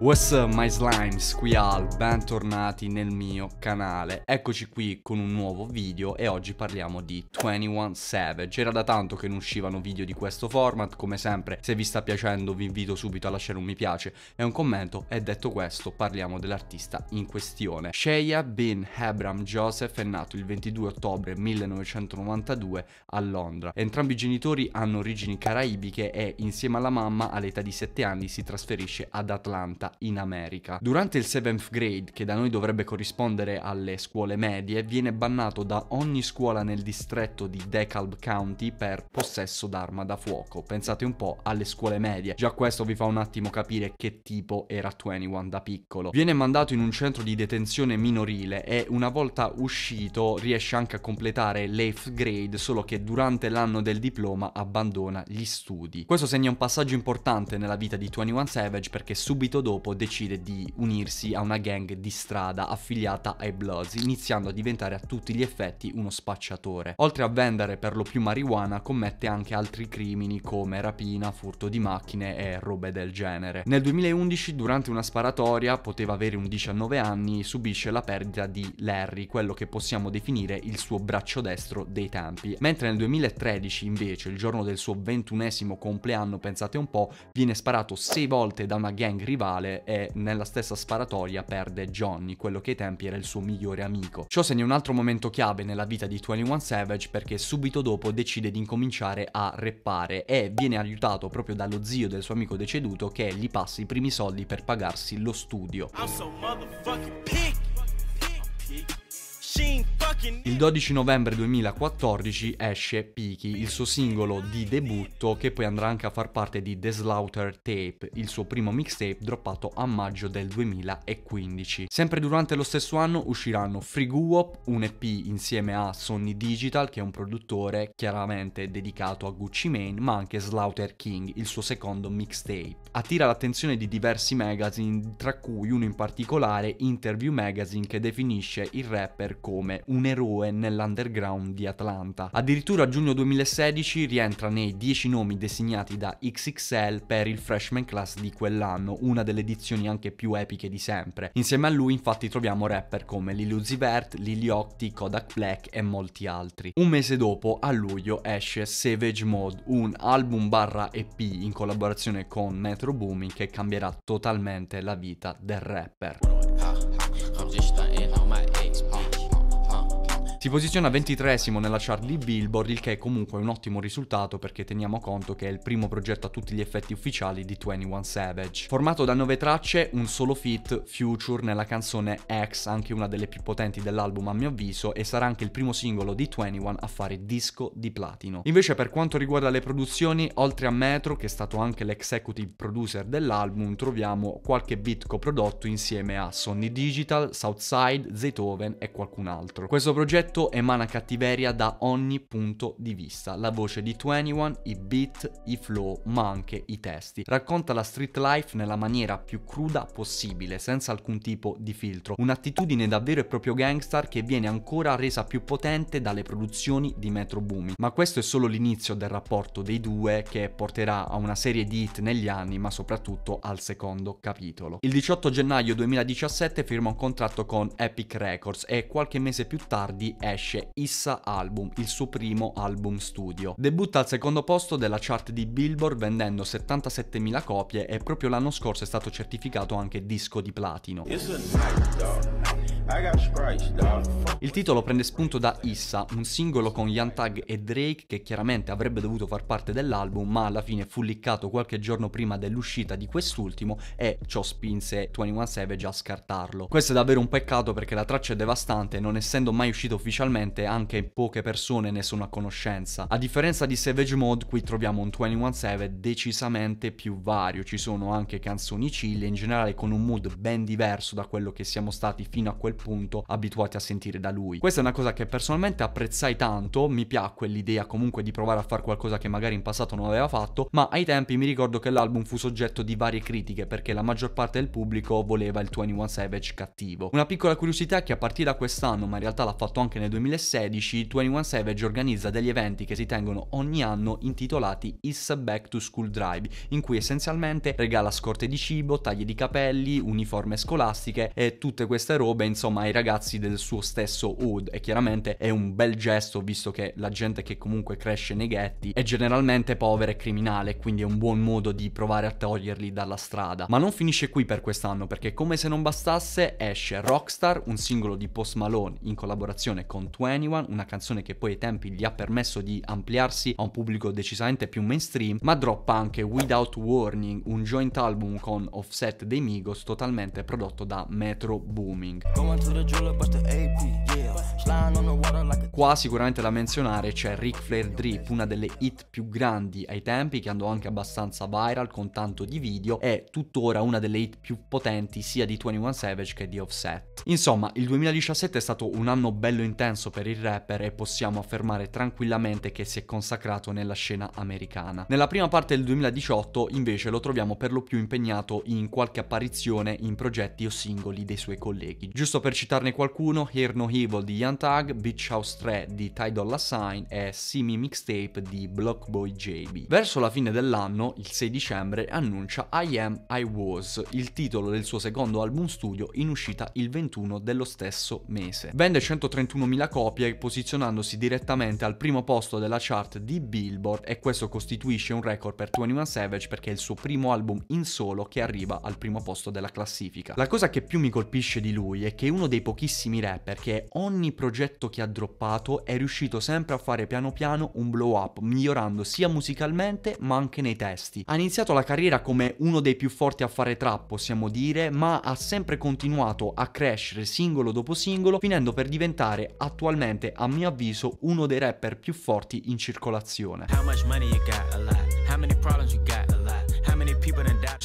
What's up my slimes, qui Al, bentornati nel mio canale Eccoci qui con un nuovo video e oggi parliamo di 21 Savage Era da tanto che non uscivano video di questo format, come sempre se vi sta piacendo vi invito subito a lasciare un mi piace e un commento E detto questo parliamo dell'artista in questione Sheia bin Abram Joseph è nato il 22 ottobre 1992 a Londra Entrambi i genitori hanno origini caraibiche e insieme alla mamma all'età di 7 anni si trasferisce ad Atlanta in America. Durante il 7th grade, che da noi dovrebbe corrispondere alle scuole medie, viene bannato da ogni scuola nel distretto di DeKalb County per possesso d'arma da fuoco. Pensate un po' alle scuole medie, già questo vi fa un attimo capire che tipo era 21 da piccolo. Viene mandato in un centro di detenzione minorile e una volta uscito riesce anche a completare l'8th grade, solo che durante l'anno del diploma abbandona gli studi. Questo segna un passaggio importante nella vita di 21 Savage perché subito dopo dopo decide di unirsi a una gang di strada affiliata ai Bloods, iniziando a diventare a tutti gli effetti uno spacciatore. Oltre a vendere per lo più marijuana, commette anche altri crimini come rapina, furto di macchine e robe del genere. Nel 2011, durante una sparatoria, poteva avere un 19 anni, subisce la perdita di Larry, quello che possiamo definire il suo braccio destro dei tempi. Mentre nel 2013, invece, il giorno del suo ventunesimo compleanno, pensate un po', viene sparato 6 volte da una gang rivale mortale e nella stessa sparatoria perde Johnny, quello che ai tempi era il suo migliore amico. Ciò segna un altro momento chiave nella vita di 21 Savage perché subito dopo decide di incominciare a reppare e viene aiutato proprio dallo zio del suo amico deceduto che gli passa i primi soldi per pagarsi lo studio. I'm so motherfucking picky. I'm picky. Il 12 novembre 2014 esce Peaky, il suo singolo di debutto che poi andrà anche a far parte di The Slaughter Tape, il suo primo mixtape droppato a maggio del 2015. Sempre durante lo stesso anno usciranno Free Guop, un EP insieme a Sony Digital che è un produttore chiaramente dedicato a Gucci Mane, ma anche Slaughter King, il suo secondo mixtape. Attira l'attenzione di diversi magazine, tra cui uno in particolare Interview Magazine che definisce il rapper come un eroe nell'underground di Atlanta. Addirittura a giugno 2016 rientra nei 10 nomi designati da XXL per il freshman class di quell'anno, una delle edizioni anche più epiche di sempre. Insieme a lui infatti troviamo rapper come Lil Uzi Vert, Lil Octi, Kodak Black e molti altri. Un mese dopo, a luglio, esce Savage Mode, un album barra EP in collaborazione con Metro Booming che cambierà totalmente la vita del rapper. Si posiziona 23 nella chart di Billboard, il che è comunque un ottimo risultato perché teniamo conto che è il primo progetto a tutti gli effetti ufficiali di 21 Savage. Formato da 9 tracce, un solo feat, Future, nella canzone X, anche una delle più potenti dell'album a mio avviso, e sarà anche il primo singolo di 21 a fare disco di platino. Invece per quanto riguarda le produzioni, oltre a Metro, che è stato anche l'executive producer dell'album, troviamo qualche beat coprodotto insieme a Sony Digital, Southside, Zaytoven e qualcun altro. Questo progetto progetto emana cattiveria da ogni punto di vista. La voce di 21, i beat, i flow, ma anche i testi. Racconta la street life nella maniera più cruda possibile, senza alcun tipo di filtro. Un'attitudine davvero e proprio gangster che viene ancora resa più potente dalle produzioni di Metro Boomi. Ma questo è solo l'inizio del rapporto dei due che porterà a una serie di hit negli anni, ma soprattutto al secondo capitolo. Il 18 gennaio 2017 firma un contratto con Epic Records e qualche mese più tardi esce Issa Album, il suo primo album studio. Debutta al secondo posto della chart di Billboard vendendo 77.000 copie e proprio l'anno scorso è stato certificato anche disco di platino. Il titolo prende spunto da Issa, un singolo con Young Tag e Drake che chiaramente avrebbe dovuto far parte dell'album ma alla fine fu liccato qualche giorno prima dell'uscita di quest'ultimo e ciò spinse 21 Savage a scartarlo. Questo è davvero un peccato perché la traccia è devastante, non essendo mai uscita ufficialmente anche poche persone ne sono a conoscenza. A differenza di Savage Mode qui troviamo un 21 Savage decisamente più vario, ci sono anche canzoni chill in generale con un mood ben diverso da quello che siamo stati fino a quel punto appunto abituati a sentire da lui. Questa è una cosa che personalmente apprezzai tanto, mi piacque l'idea comunque di provare a fare qualcosa che magari in passato non aveva fatto, ma ai tempi mi ricordo che l'album fu soggetto di varie critiche perché la maggior parte del pubblico voleva il 21 Savage cattivo. Una piccola curiosità è che a partire da quest'anno, ma in realtà l'ha fatto anche nel 2016, 21 Savage organizza degli eventi che si tengono ogni anno intitolati Is Back to School Drive, in cui essenzialmente regala scorte di cibo, taglie di capelli, uniforme scolastiche e tutte queste robe insomma insomma ai ragazzi del suo stesso hood e chiaramente è un bel gesto visto che la gente che comunque cresce nei ghetti è generalmente povera e criminale quindi è un buon modo di provare a toglierli dalla strada. Ma non finisce qui per quest'anno perché come se non bastasse esce Rockstar, un singolo di Post Malone in collaborazione con 21, una canzone che poi ai tempi gli ha permesso di ampliarsi a un pubblico decisamente più mainstream, ma droppa anche Without Warning, un joint album con offset dei Migos totalmente prodotto da Metro Booming. Qua sicuramente da menzionare c'è Ric Flair Drip, una delle hit più grandi ai tempi che andò anche abbastanza viral con tanto di video e tuttora una delle hit più potenti sia di 21 Savage che di Offset. Insomma, il 2017 è stato un anno bello intenso per il rapper e possiamo affermare tranquillamente che si è consacrato nella scena americana. Nella prima parte del 2018 invece lo troviamo per lo più impegnato in qualche apparizione in progetti o singoli dei suoi colleghi. Giusto Giusto per citarne qualcuno, Hear No Evil di Young Tag, Beach House 3 di Ty Dolla Sign e Simi Mixtape di Blockboy JB. Verso la fine dell'anno, il 6 dicembre, annuncia I Am I Was, il titolo del suo secondo album studio in uscita il 21 dello stesso mese. Vende 131.000 copie posizionandosi direttamente al primo posto della chart di Billboard e questo costituisce un record per 21 Savage perché è il suo primo album in solo che arriva al primo posto della classifica. La cosa che più mi colpisce di lui è che è uno dei pochissimi rapper che ogni progetto che ha droppato è riuscito sempre a fare piano piano un blow up, migliorando sia musicalmente ma anche nei testi. Ha iniziato la carriera come uno dei più forti a fare trap, possiamo dire, ma ha sempre continuato a crescere singolo dopo singolo, finendo per diventare attualmente, a mio avviso, uno dei rapper più forti in circolazione. How much money you got? A lot. How many problems you got?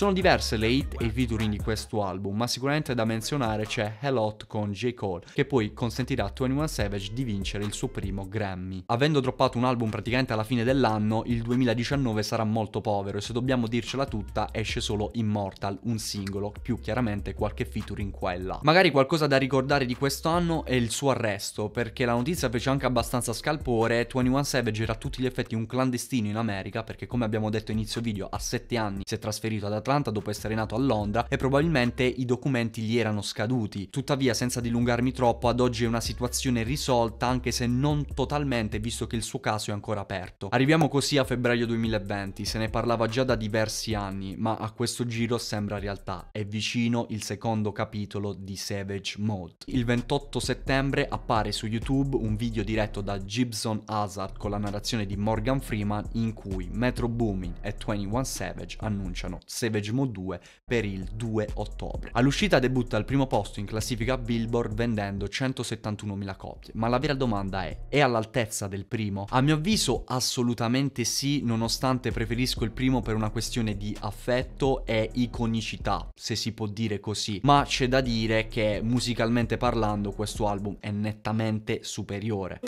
Sono diverse le hit e i featuring di questo album, ma sicuramente da menzionare c'è Helot con J. Cole, che poi consentirà a 21 Savage di vincere il suo primo Grammy. Avendo droppato un album praticamente alla fine dell'anno, il 2019 sarà molto povero e se dobbiamo dircela tutta esce solo Immortal, un singolo, più chiaramente qualche featuring qua e là. Magari qualcosa da ricordare di questo anno è il suo arresto, perché la notizia fece anche abbastanza scalpore, 21 Savage era a tutti gli effetti un clandestino in America, perché come abbiamo detto inizio video a 7 anni si è trasferito ad Atlanta Atlanta dopo essere nato a Londra e probabilmente i documenti gli erano scaduti. Tuttavia, senza dilungarmi troppo, ad oggi è una situazione risolta anche se non totalmente visto che il suo caso è ancora aperto. Arriviamo così a febbraio 2020, se ne parlava già da diversi anni, ma a questo giro sembra realtà. È vicino il secondo capitolo di Savage Mode. Il 28 settembre appare su YouTube un video diretto da Gibson Hazard con la narrazione di Morgan Freeman in cui Metro Boomin e 21 Savage annunciano Savage Savage Mode 2 per il 2 ottobre. All'uscita debutta al primo posto in classifica Billboard vendendo 171.000 copie, ma la vera domanda è, è all'altezza del primo? A mio avviso assolutamente sì, nonostante preferisco il primo per una questione di affetto e iconicità, se si può dire così, ma c'è da dire che musicalmente parlando questo album è nettamente superiore.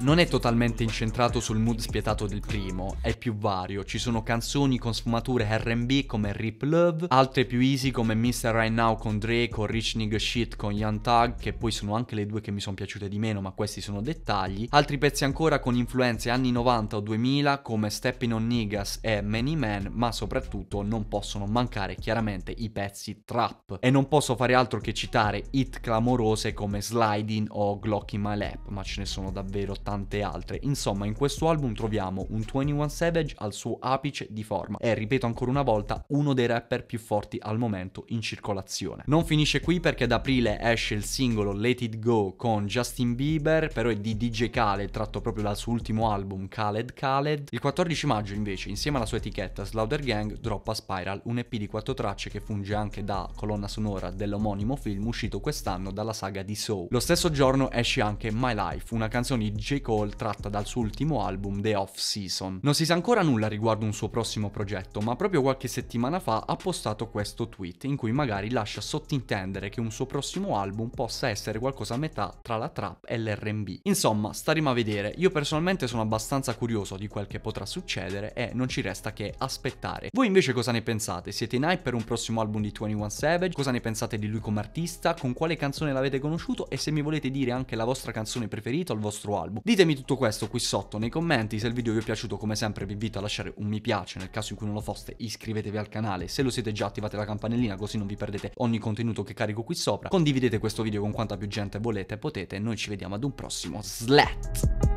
Non è totalmente incentrato sul mood spietato del primo, è più vario contrario, ci sono canzoni con sfumature RB come Rip Love, altre più easy come Mr. Right Now con Drake o Rich Nigga Shit con Young Tag, che poi sono anche le due che mi sono piaciute di meno, ma questi sono dettagli. Altri pezzi ancora con influenze anni 90 o 2000 come Stepping on Niggas e Many Men, ma soprattutto non possono mancare chiaramente i pezzi trap. E non posso fare altro che citare hit clamorose come Sliding o Glock in My Lap, ma ce ne sono davvero tante altre. Insomma, in questo album troviamo un 21 Savage al suo suo apice di forma. È, ripeto ancora una volta, uno dei rapper più forti al momento in circolazione. Non finisce qui perché ad aprile esce il singolo Let It Go con Justin Bieber, però è di DJ Khaled, tratto proprio dal suo ultimo album Khaled Khaled. Il 14 maggio invece, insieme alla sua etichetta Slaughter Gang, droppa Spiral, un EP di quattro tracce che funge anche da colonna sonora dell'omonimo film uscito quest'anno dalla saga di Soul. Lo stesso giorno esce anche My Life, una canzone di J. Cole tratta dal suo ultimo album The Off Season. Non si sa ancora nulla riguardo riguardo un suo prossimo progetto, ma proprio qualche settimana fa ha postato questo tweet in cui magari lascia sottintendere che un suo prossimo album possa essere qualcosa a metà tra la trap e l'RB. Insomma, staremo a vedere, io personalmente sono abbastanza curioso di quel che potrà succedere e non ci resta che aspettare. Voi invece cosa ne pensate? Siete in hype per un prossimo album di 21 Savage? Cosa ne pensate di lui come artista? Con quale canzone l'avete conosciuto? E se mi volete dire anche la vostra canzone preferita o il vostro album? Ditemi tutto questo qui sotto nei commenti, se il video vi è piaciuto come sempre vi invito a lasciare lasciare un mi piace nel caso in cui non lo foste, iscrivetevi al canale, se lo siete già attivate la campanellina così non vi perdete ogni contenuto che carico qui sopra, condividete questo video con quanta più gente volete potete, noi ci vediamo ad un prossimo SLAT!